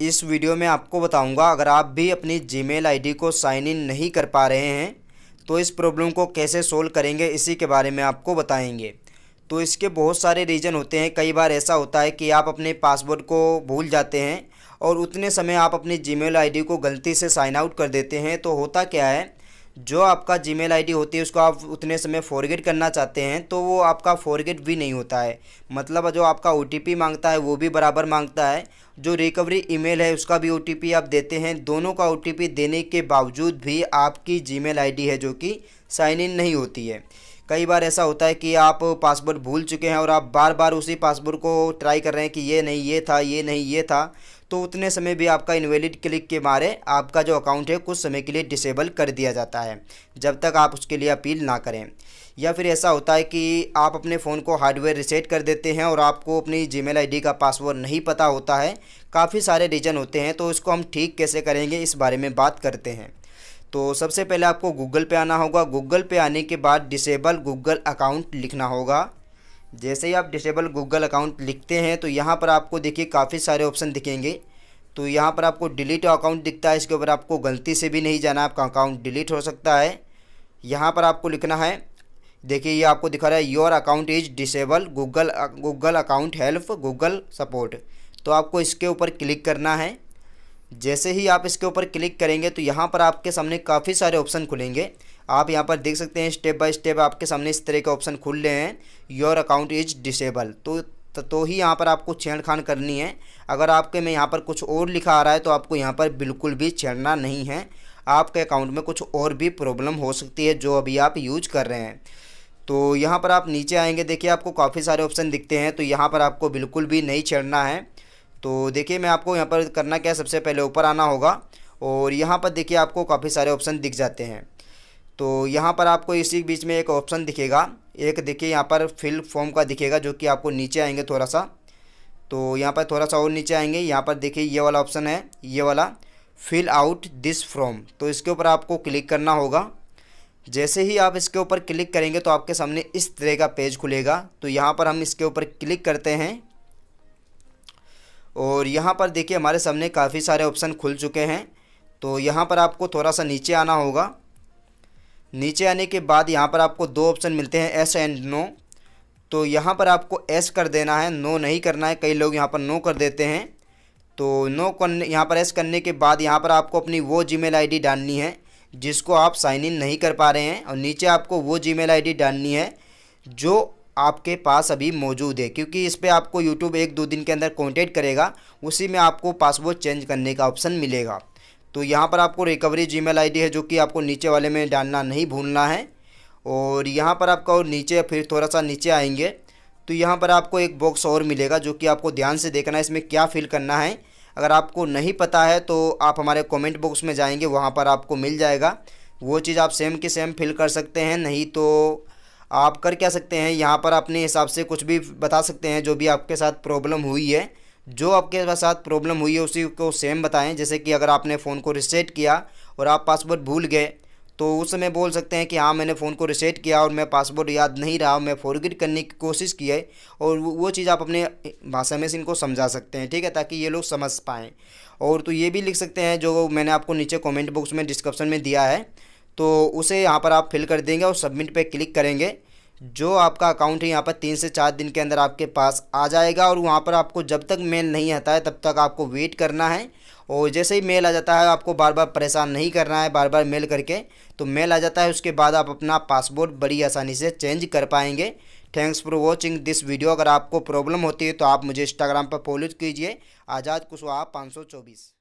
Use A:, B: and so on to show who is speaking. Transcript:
A: इस वीडियो में आपको बताऊंगा अगर आप भी अपनी जीमेल आईडी को साइन इन नहीं कर पा रहे हैं तो इस प्रॉब्लम को कैसे सोल्व करेंगे इसी के बारे में आपको बताएंगे तो इसके बहुत सारे रीज़न होते हैं कई बार ऐसा होता है कि आप अपने पासवर्ड को भूल जाते हैं और उतने समय आप अपनी जी मेल को गलती से साइन आउट कर देते हैं तो होता क्या है जो आपका जीमेल आईडी होती है उसको आप उतने समय फॉरगेट करना चाहते हैं तो वो आपका फॉरगेट भी नहीं होता है मतलब जो आपका ओ मांगता है वो भी बराबर मांगता है जो रिकवरी ईमेल है उसका भी ओ आप देते हैं दोनों का ओ देने के बावजूद भी आपकी जीमेल आईडी है जो कि साइन इन नहीं होती है कई बार ऐसा होता है कि आप पासवर्ड भूल चुके हैं और आप बार बार उसी पासवर्ड को ट्राई कर रहे हैं कि ये नहीं ये था ये नहीं ये था तो उतने समय भी आपका इनवैलिड क्लिक के मारे आपका जो अकाउंट है कुछ समय के लिए डिसेबल कर दिया जाता है जब तक आप उसके लिए अपील ना करें या फिर ऐसा होता है कि आप अपने फ़ोन को हार्डवेयर रिसेट कर देते हैं और आपको अपनी जी मेल का पासवर्ड नहीं पता होता है काफ़ी सारे रीज़न होते हैं तो इसको हम ठीक कैसे करेंगे इस बारे में बात करते हैं तो सबसे पहले आपको गूगल पे आना होगा गूगल पे आने के बाद डिसेबल गूगल अकाउंट लिखना होगा जैसे ही आप डिसेबल गूगल अकाउंट लिखते हैं तो यहाँ पर आपको देखिए काफ़ी सारे ऑप्शन दिखेंगे तो यहाँ पर आपको डिलीट अकाउंट दिखता है इसके ऊपर आपको गलती से भी नहीं जाना आपका अकाउंट डिलीट हो सकता है यहाँ पर आपको लिखना है देखिए ये आपको दिखा रहा है your account is disable Google Google account help Google support तो आपको इसके ऊपर क्लिक करना है जैसे ही आप इसके ऊपर क्लिक करेंगे तो यहाँ पर आपके सामने काफ़ी सारे ऑप्शन खुलेंगे आप यहाँ पर देख सकते हैं स्टेप बाय स्टेप आपके सामने इस तरह के ऑप्शन खुल रहे हैं योर अकाउंट इज डिसेबल तो तो ही यहाँ पर आपको छेड़खान करनी है अगर आपके में यहाँ पर कुछ और लिखा आ रहा है तो आपको यहाँ पर बिल्कुल भी छेड़ना नहीं है आपके अकाउंट में कुछ और भी प्रॉब्लम हो सकती है जो अभी आप यूज कर रहे हैं तो यहाँ पर आप नीचे आएंगे देखिए आपको काफ़ी सारे ऑप्शन दिखते हैं तो यहाँ पर आपको बिल्कुल भी नहीं छेड़ना है तो देखिए मैं आपको यहाँ पर करना क्या है सबसे पहले ऊपर आना होगा और यहाँ पर देखिए आपको काफ़ी सारे ऑप्शन दिख जाते हैं तो यहाँ पर आपको इसी बीच में एक ऑप्शन दिखेगा एक देखिए यहाँ पर फिल फॉर्म का दिखेगा जो कि आपको नीचे आएंगे थोड़ा सा तो यहाँ पर थोड़ा सा और नीचे आएंगे यहाँ पर देखिए ये वाला ऑप्शन है ये वाला फिल आउट दिस फॉर्म तो इसके ऊपर आपको क्लिक करना होगा जैसे ही आप इसके ऊपर क्लिक करेंगे तो आपके सामने इस तरह का पेज खुलेगा तो यहाँ पर हम इसके ऊपर क्लिक करते हैं और यहाँ पर देखिए हमारे सामने काफ़ी सारे ऑप्शन खुल चुके हैं तो यहाँ पर आपको थोड़ा सा नीचे आना होगा नीचे आने के बाद यहाँ पर आपको दो ऑप्शन मिलते हैं एस एंड नो तो यहाँ पर आपको एस कर देना है नो नहीं करना है कई लोग यहाँ पर नो कर देते हैं तो नो करने यहाँ पर एस करने के बाद यहाँ पर आपको अपनी वो जी मेल डालनी है जिसको आप साइन इन नहीं कर पा रहे हैं और नीचे आपको वो जी मेल डालनी है जो आपके पास अभी मौजूद है क्योंकि इस पर आपको यूट्यूब एक दो दिन के अंदर कॉन्टेक्ट करेगा उसी में आपको पासवर्ड चेंज करने का ऑप्शन मिलेगा तो यहाँ पर आपको रिकवरी जी मेल है जो कि आपको नीचे वाले में डालना नहीं भूलना है और यहाँ पर आपका और नीचे फिर थोड़ा सा नीचे आएंगे तो यहाँ पर आपको एक बॉक्स और मिलेगा जो कि आपको ध्यान से देखना है इसमें क्या फिल करना है अगर आपको नहीं पता है तो आप हमारे कमेंट बॉक्स में जाएंगे वहाँ पर आपको मिल जाएगा वो चीज़ आप सेम के सेम फिल कर सकते हैं नहीं तो आप कर क्या सकते हैं यहाँ पर अपने हिसाब से कुछ भी बता सकते हैं जो भी आपके साथ प्रॉब्लम हुई है जो आपके साथ प्रॉब्लम हुई है उसी को सेम बताएं जैसे कि अगर आपने फ़ोन को रिसेट किया और आप पासवर्ड भूल गए तो उस समय बोल सकते हैं कि हाँ मैंने फ़ोन को रिसेट किया और मैं पासवर्ड याद नहीं रहा मैं फॉरगेट करने की कोशिश की है और वो चीज़ आप अपने भाषा में से इनको समझा सकते हैं ठीक है ताकि ये लोग समझ पाएँ और तो ये भी लिख सकते हैं जो मैंने आपको नीचे कमेंट बॉक्स में डिस्क्रिप्शन में दिया है तो उसे यहाँ पर आप फिल कर देंगे और सबमिट पे क्लिक करेंगे जो आपका अकाउंट है यहाँ पर तीन से चार दिन के अंदर आपके पास आ जाएगा और वहाँ पर आपको जब तक मेल नहीं आता है तब तक आपको वेट करना है और जैसे ही मेल आ जाता है आपको बार बार परेशान नहीं करना है बार बार मेल करके तो मेल आ जाता है उसके बाद आप अपना पासपोर्ट बड़ी आसानी से चेंज कर पाएंगे thanks for watching this video अगर आपको प्रॉब्लम होती है तो आप मुझे इंस्टाग्राम पर फॉलो कीजिए आज़ाद कुशवाहा पाँच